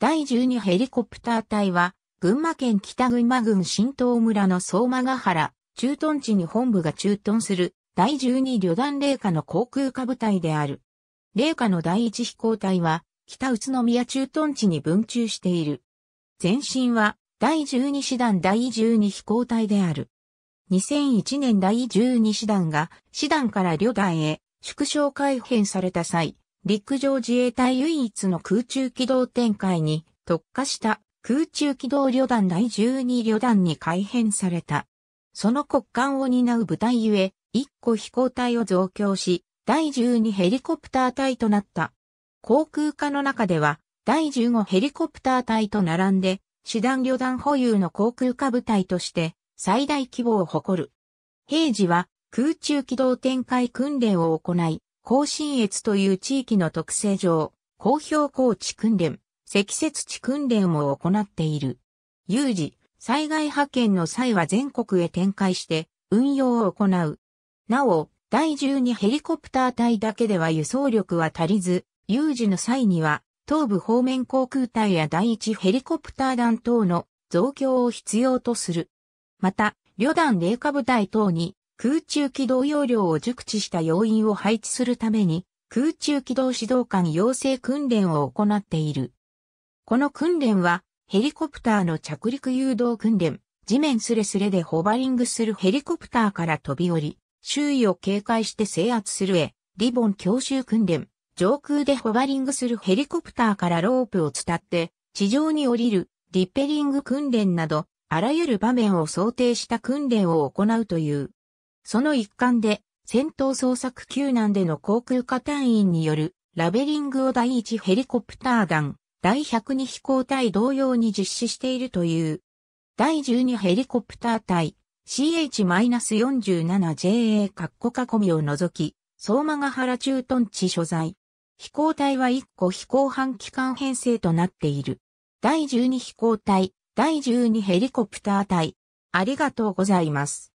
第12ヘリコプター隊は、群馬県北群馬郡新東村の相馬ヶ原、駐屯地に本部が駐屯する第12旅団霊下の航空下部隊である。霊下の第1飛行隊は、北宇都宮駐屯地に分駐している。前身は、第12師団第12飛行隊である。2001年第12師団が、師団から旅団へ、縮小改編された際、陸上自衛隊唯一の空中機動展開に特化した空中機動旅団第12旅団に改編された。その骨幹を担う部隊ゆえ、1個飛行隊を増強し、第12ヘリコプター隊となった。航空科の中では、第15ヘリコプター隊と並んで、師団旅団保有の航空科部隊として、最大規模を誇る。平時は、空中機動展開訓練を行い、甲信越という地域の特性上、公表高地訓練、積雪地訓練を行っている。有事、災害派遣の際は全国へ展開して運用を行う。なお、第12ヘリコプター隊だけでは輸送力は足りず、有事の際には東部方面航空隊や第1ヘリコプター団等の増強を必要とする。また、旅団霊下部隊等に空中機動要領を熟知した要員を配置するために、空中機動指導官養成訓練を行っている。この訓練は、ヘリコプターの着陸誘導訓練、地面すれすれでホバリングするヘリコプターから飛び降り、周囲を警戒して制圧するへ、リボン強襲訓練、上空でホバリングするヘリコプターからロープを伝って、地上に降りる、リッペリング訓練など、あらゆる場面を想定した訓練を行うという。その一環で、戦闘捜索救難での航空化隊員によるラベリングを第1ヘリコプター弾、第102飛行隊同様に実施しているという。第12ヘリコプター隊 CH-47JA カッコ囲みを除き、相馬ヶ原駐屯地所在。飛行隊は1個飛行半機関編成となっている。第12飛行隊、第12ヘリコプター隊。ありがとうございます。